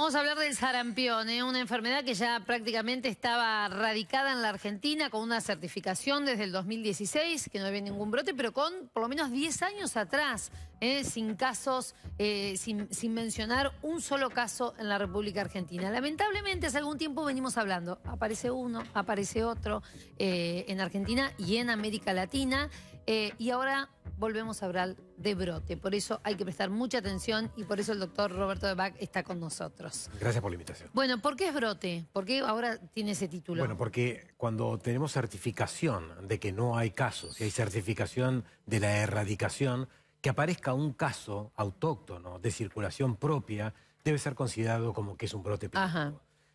Vamos a hablar del sarampión, ¿eh? una enfermedad que ya prácticamente estaba radicada en la Argentina con una certificación desde el 2016, que no había ningún brote, pero con por lo menos 10 años atrás, ¿eh? sin casos, eh, sin, sin, mencionar un solo caso en la República Argentina. Lamentablemente, hace algún tiempo venimos hablando, aparece uno, aparece otro en Argentina y en América Latina, y ahora volvemos a hablar de brote. Por eso hay que prestar mucha atención y por eso el doctor Roberto de Bach está con nosotros. Gracias por la invitación. Bueno, ¿por qué es brote? ¿Por qué ahora tiene ese título? Bueno, porque cuando tenemos certificación de que no hay casos, si hay certificación de la erradicación, que aparezca un caso autóctono de circulación propia debe ser considerado como que es un brote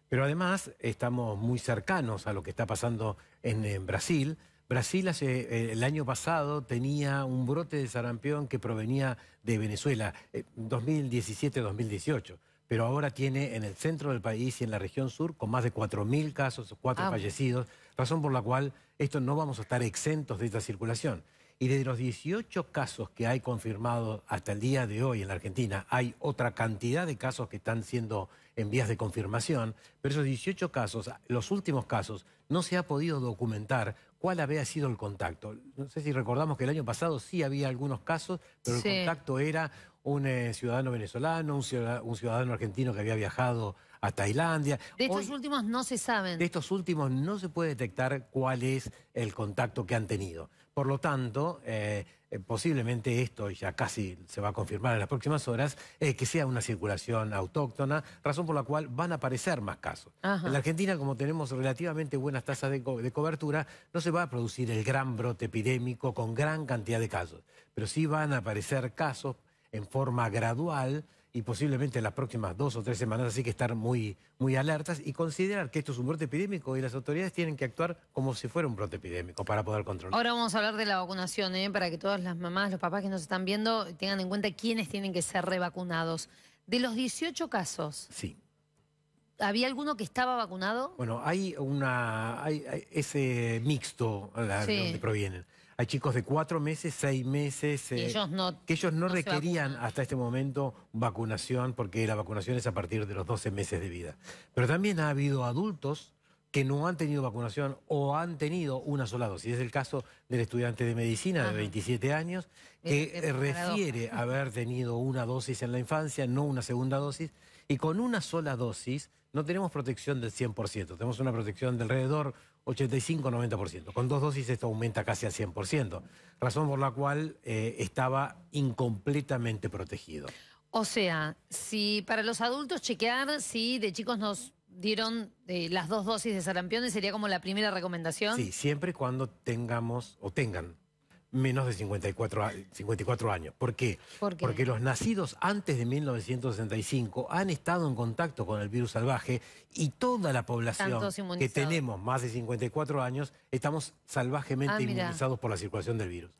Pero además estamos muy cercanos a lo que está pasando en Brasil, Brasil hace, eh, el año pasado tenía un brote de sarampión que provenía de Venezuela, 2017-2018, eh, pero ahora tiene en el centro del país y en la región sur con más de 4.000 casos, 4 ah. fallecidos, razón por la cual esto no vamos a estar exentos de esta circulación. Y de los 18 casos que hay confirmados hasta el día de hoy en la Argentina, hay otra cantidad de casos que están siendo en vías de confirmación, pero esos 18 casos, los últimos casos, no se ha podido documentar cuál había sido el contacto. No sé si recordamos que el año pasado sí había algunos casos, pero el contacto era un eh, ciudadano venezolano, un un ciudadano, argentino que había viajado a Tailandia. De estos últimos no se saben. De estos últimos no se puede detectar cuál es el contacto que han tenido. Por lo tanto, eh, eh, posiblemente esto ya casi se va a confirmar en las próximas horas, eh, que sea una circulación autóctona, razón por la cual van a aparecer más casos. En la Argentina, como tenemos relativamente buenas tasas de, de, cobertura, no se va a producir el gran brote epidémico con gran cantidad de casos, pero sí van a aparecer casos en forma gradual y posiblemente en las próximas dos o tres semanas, así que estar muy, muy alertas y considerar que esto es un brote epidémico y las autoridades tienen que actuar como si fuera un brote epidémico para poder controlarlo. Ahora vamos a hablar de la vacunación, ¿eh? para que todas las mamás, los papás que nos están viendo tengan en cuenta quiénes tienen que ser revacunados. De los 18 casos. Sí. ¿Había alguno que estaba vacunado? Bueno, hay una hay, ese mixto de donde provienen. Hay chicos de cuatro meses, seis meses, eh, que ellos no, requerían hasta este momento vacunación, porque la vacunación es a partir de los 12 meses de vida. Pero también ha habido adultos que no han tenido vacunación o han tenido una sola dosis. Es el caso del estudiante de medicina de 27 años, que refiere haber tenido una dosis en la infancia, no una segunda dosis, y con una sola dosis no tenemos protección del 100%, tenemos una protección de alrededor 85-90%. Con dos dosis esto aumenta casi al 100%, razón por la cual eh, estaba incompletamente protegido. O sea, si para los adultos chequear si de chicos nos dieron eh, las dos dosis de sarampión, sería como la primera recomendación. Sí, siempre y cuando tengamos o tengan menos de 54, 54 años. ¿Por qué? Porque los nacidos antes de 1965 han estado en contacto con el virus salvaje y toda la población que tenemos más de 54 años estamos salvajemente ah, inmunizados por la circulación del virus.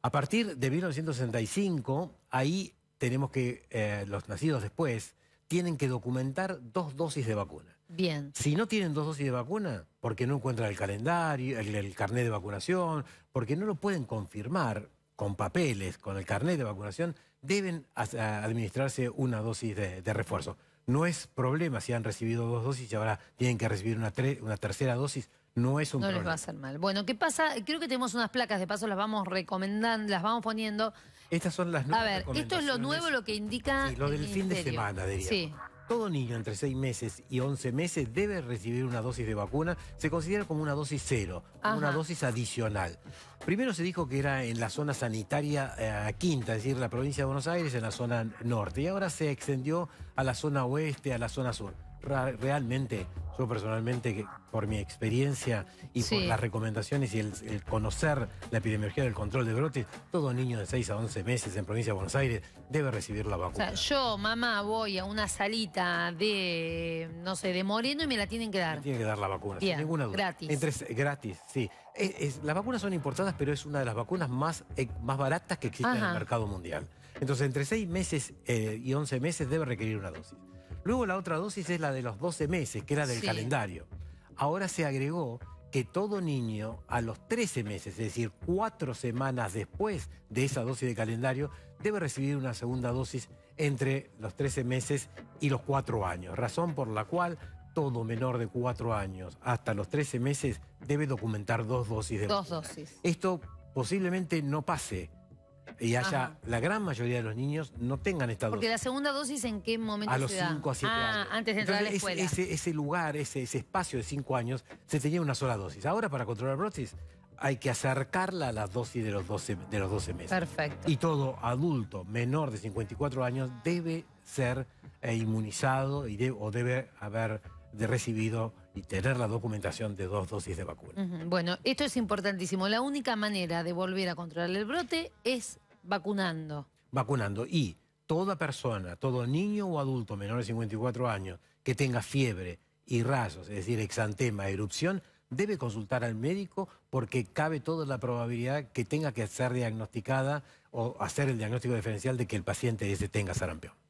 A partir de 1965, ahí tenemos que, eh, los nacidos después, tienen que documentar dos dosis de vacuna. Bien. Si no tienen dos dosis de vacuna, porque no encuentran el calendario, el, carnet de vacunación, porque no lo pueden confirmar con papeles, con el carnet de vacunación, deben administrarse una dosis de, refuerzo. No es problema si han recibido dos dosis y ahora tienen que recibir una tercera dosis no es un problema. No les va a hacer mal. Bueno, ¿qué pasa? Creo que tenemos unas placas, de paso las vamos recomendando, las vamos poniendo. Estas son las nuevas A ver, esto es lo nuevo, lo que indica sí, lo del fin de semana, diría. Sí. Todo niño entre 6 meses y 11 meses debe recibir una dosis de vacuna. Se considera como una dosis cero, una dosis adicional. Primero se dijo que era en la zona sanitaria eh, quinta, es decir, la provincia de Buenos Aires, en la zona norte. Y ahora se extendió a la zona oeste, a la zona sur realmente, yo personalmente, por mi experiencia y por las recomendaciones y el, conocer la epidemiología del control de brotes, todo niño de 6 a 11 meses en provincia de Buenos Aires debe recibir la vacuna. O sea, yo, mamá, voy a una salita de, no sé, de Moreno y me la tienen que dar. Me tienen que dar la vacuna, sin ninguna duda. Gratis. gratis, sí. E, las vacunas son importadas, pero es una de las vacunas más, eh, más baratas que existen en el mercado mundial. Entonces, entre 6 meses eh, y 11 meses debe requerir una dosis. Luego la otra dosis es la de los 12 meses, que era del calendario. Ahora se agregó que todo niño a los 13 meses, es decir, cuatro semanas después de esa dosis de calendario, debe recibir una segunda dosis entre los 13 meses y los 4 años, razón por la cual todo menor de 4 años hasta los 13 meses debe documentar dos dosis de Dos dosis. Esto posiblemente no pase y haya la gran mayoría de los niños no tengan esta dosis. Porque la segunda dosis en qué momento a se los 5 a 7 ah, años. antes de entrar a la escuela. Ese, lugar, ese, espacio de 5 años, se tenía una sola dosis. Ahora para controlar brotes hay que acercarla a la dosis de los 12, de los 12 meses. Perfecto. Y todo adulto menor de 54 años debe ser eh, inmunizado y o debe haber de recibido y tener la documentación de dos dosis de vacuna. Bueno, esto es importantísimo. La única manera de volver a controlar el brote es vacunando. Vacunando. Y toda persona, todo niño o adulto menor de 54 años que tenga fiebre y rasos, es decir, exantema, erupción, debe consultar al médico porque cabe toda la probabilidad que tenga que ser diagnosticada o hacer el diagnóstico diferencial de que el paciente ese tenga sarampión.